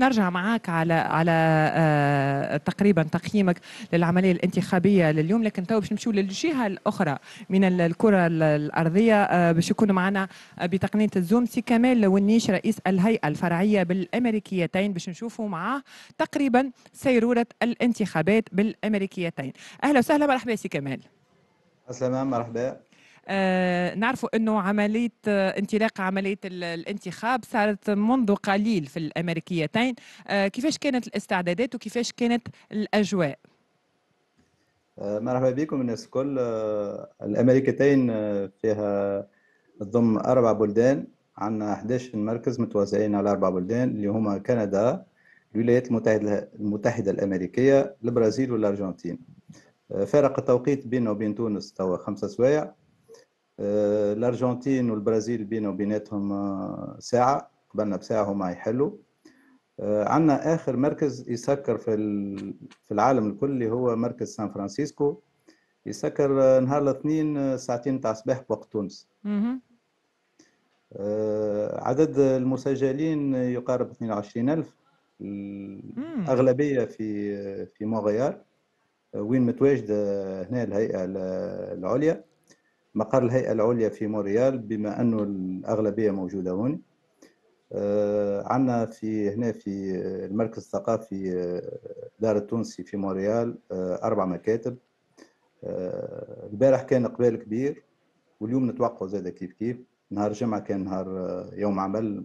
نرجع معك على على آه، تقريبا تقييمك للعمليه الانتخابيه لليوم لكن تو باش نمشيو للجهه الاخرى من الكره الارضيه آه، باش يكون معنا آه، بتقنيه الزوم سي كمال ونيش رئيس الهيئه الفرعيه بالامريكيتين باش نشوفوا معاه تقريبا سيروره الانتخابات بالامريكيتين اهلا وسهلا مرحبا سي كمال السلام مرحبا آه، نعرفوا أنه عملية آه، انطلاق عملية الانتخاب صارت منذ قليل في الأمريكيتين آه، كيفاش كانت الاستعدادات وكيفاش كانت الأجواء؟ مرحبا بكم الناس الكل الامريكتين فيها تضم اربع بلدان عندنا 11 مركز متوزعين على اربع بلدان اللي هما كندا الولايات المتحده المتحده الامريكيه البرازيل والارجنتين فارق التوقيت بينه وبين تونس توا خمسة سوايع آه، الارجنتين والبرازيل بينه وبيناتهم آه، ساعه قبلنا بساعه هما يحلوا آه، عندنا اخر مركز يسكر في في العالم الكل اللي هو مركز سان فرانسيسكو يسكر نهار الاثنين ساعتين تاع الصباح بوقت تونس عدد المسجلين يقارب 22000 الأغلبية في في مونغيار وين متواجدة هنا الهيئة العليا مقر الهيئة العليا في مونريال بما أنه الأغلبية موجودة هون آه، عندنا في هنا في المركز الثقافي آه، دار التونسي في مونريال آه، أربع مكاتب البارح كان إقبال كبير واليوم نتوقع زاد كيف كيف نهار الجمعة كان نهار يوم عمل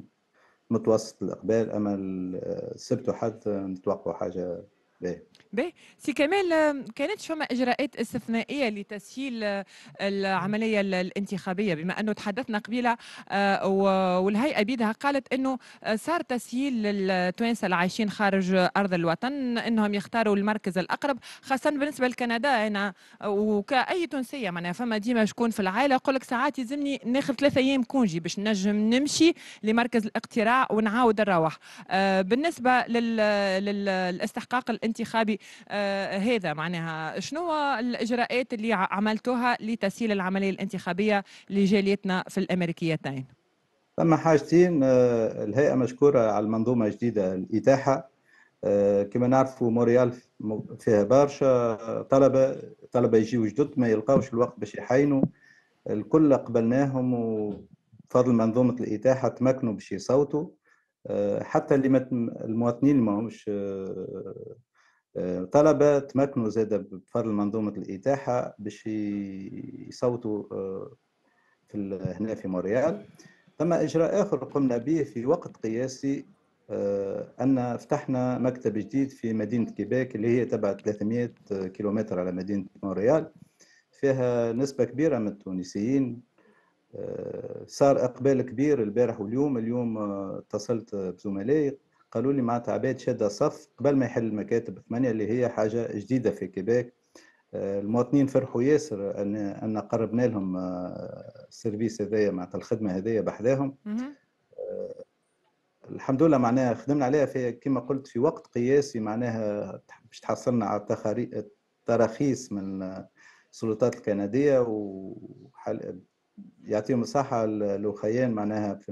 متوسط الإقبال أما السبت وحد نتوقع حاجة باهي باهي سي كمال كانت فما اجراءات استثنائيه لتسهيل آه، العمليه الانتخابيه بما انه تحدثنا قبيله آه، والهيئه بيدها قالت انه آه، صار تسهيل للتوانسه العايشين خارج ارض الوطن انهم يختاروا المركز الاقرب خاصه بالنسبه لكندا انا وكاي تونسيه معناها فما ديما شكون في العائله يقول لك ساعات يلزمني ناخذ ثلاثة ايام كونجي باش نجم نمشي لمركز الاقتراع ونعاود نروح بالنسبه للاستحقاق الانتخابي الانتخابي آه، هذا معناها شنو الاجراءات اللي عملتوها لتسهيل العمليه الانتخابيه لجاليتنا في الامريكيتين ثم حاجتين آه، الهيئه مشكوره على المنظومه الجديده الاتاحه آه، كما نعرفوا موريال فيها برشا طلبه طلبه يجيو جدد ما يلقاوش الوقت باش يحينوا الكل قبلناهم وبفضل منظومه الاتاحه تمكنوا باش يصوتوا حتى اللي المواطنين ما ماهمش طلبة تمكنوا زادة بفضل منظومة الإتاحة باش يصوتوا آه، في هنا في موريال ثم إجراء آخر قمنا به في وقت قياسي آه، أن فتحنا مكتب جديد في مدينة كيباك اللي هي تبع 300 كيلومتر على مدينة مونريال فيها نسبة كبيرة من التونسيين آه، صار إقبال كبير البارح واليوم اليوم اتصلت بزملائي قالوا لي معناتها عباد شاده صف قبل ما يحل المكاتب ثمانيه اللي هي حاجه جديده في كيباك آه، المواطنين فرحوا ياسر ان ان قربنا لهم آه، السيرفيس هذايا معناتها الخدمه هذايا بحذاهم آه، الحمد لله معناها خدمنا عليها في كما قلت في وقت قياسي معناها باش تحصلنا على تراخيص من السلطات الكنديه وحل... يعطيهم الصحه الاخيان معناها في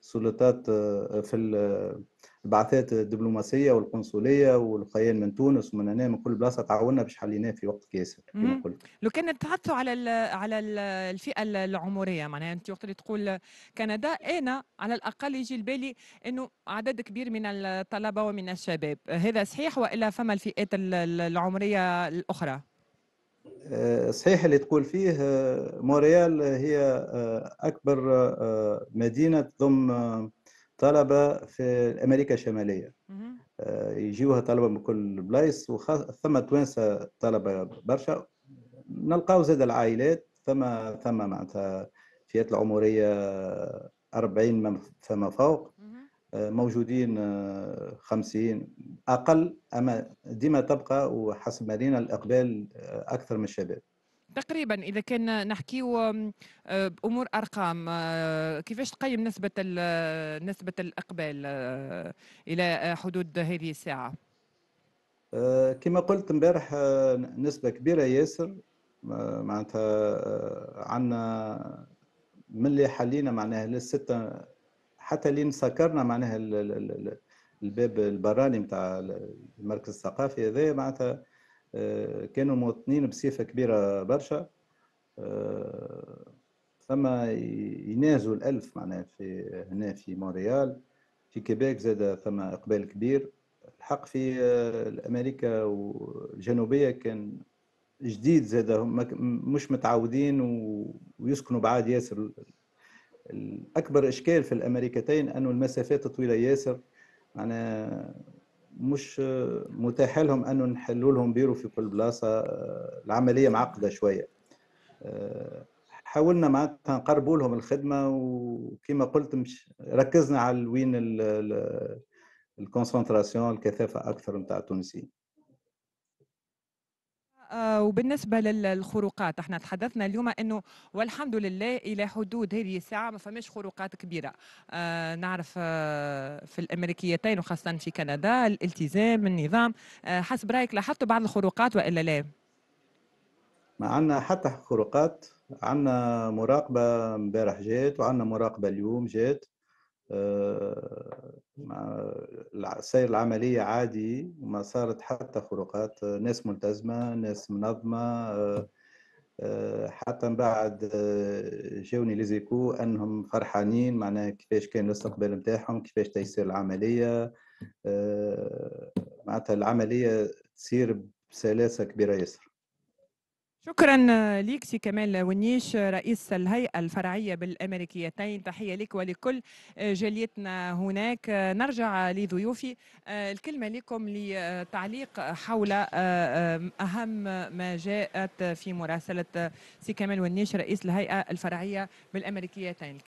سلطات آه، آه، في آه، البعثات الدبلوماسيه والقنصليه والخيان من تونس ومن هنا من كل بلاصه تعاوننا باش حليناه في وقت ياسر كما قلت لو كان نتحدثوا على على الفئه العمريه معناها انت وقت اللي تقول كندا انا على الاقل يجي لبالي انه عدد كبير من الطلبه ومن الشباب هذا صحيح والا فما الفئات العمريه الاخرى آه، صحيح اللي تقول فيه آه، موريال هي آه، اكبر مدينه تضم طلبه في امريكا الشماليه يجيوها طلبه من كل بلايص وخاصة ثم توانسه طلبه برشا نلقاو زاد العائلات ثم ثم معناتها فئات العمريه 40 فما فوق موجودين 50 آه، اقل اما ديما تبقى وحسب ما لينا الاقبال آه، اكثر من الشباب تقريبا اذا كان نحكيو آه، امور ارقام كيفاش تقيم نسبه نسبه الاقبال الى حدود هذه الساعه كما قلت امبارح نسبه كبيره ياسر معناتها عندنا من اللي حلينا معناها للسته حتى لين سكرنا معناها الباب البراني نتاع المركز الثقافي هذا معناتها آه، كانوا مواطنين بصفه كبيره برشا آه، ثم ينازوا الالف معناها في هنا في مونريال في كيبيك زاد ثم اقبال كبير الحق في آه، امريكا الجنوبيه كان جديد زاد مش متعودين ويسكنوا بعاد ياسر اكبر اشكال في الامريكتين انه المسافات طويله ياسر معناها مش متاح لهم انه نحلوا لهم بيرو في كل بلاصه العمليه معقده شويه حاولنا معناتها نقربوا لهم الخدمه وكما قلت مش ركزنا على وين الكونسنتراسيون الكثافه اكثر نتاع التونسيين آه، وبالنسبه للخروقات احنا تحدثنا اليوم انه والحمد لله الى حدود هذه الساعه ما فماش خروقات كبيره آه، نعرف آه، في الامريكيتين وخاصه في كندا الالتزام النظام حسب رايك لاحظتوا بعض الخروقات والا لا؟ ما عندنا حتى خروقات عندنا مراقبه امبارح جات وعندنا مراقبه اليوم جات آه، سير العملية عادي وما صارت حتى خروقات آه، ناس ملتزمة ناس منظمة آه، حتى من بعد جاوني ليزيكو انهم فرحانين معناها كيفاش كان الاستقبال نتاعهم كيفاش تيسير العمليه معناتها العمليه تصير بسلاسه كبيره ياسر شكرا ليك سي كمال ونيش رئيس الهيئة الفرعية بالأمريكيتين تحية لك ولكل جاليتنا هناك نرجع لضيوفي الكلمة لكم لتعليق حول أهم ما جاءت في مراسلة سي كمال ونيش رئيس الهيئة الفرعية بالأمريكيتين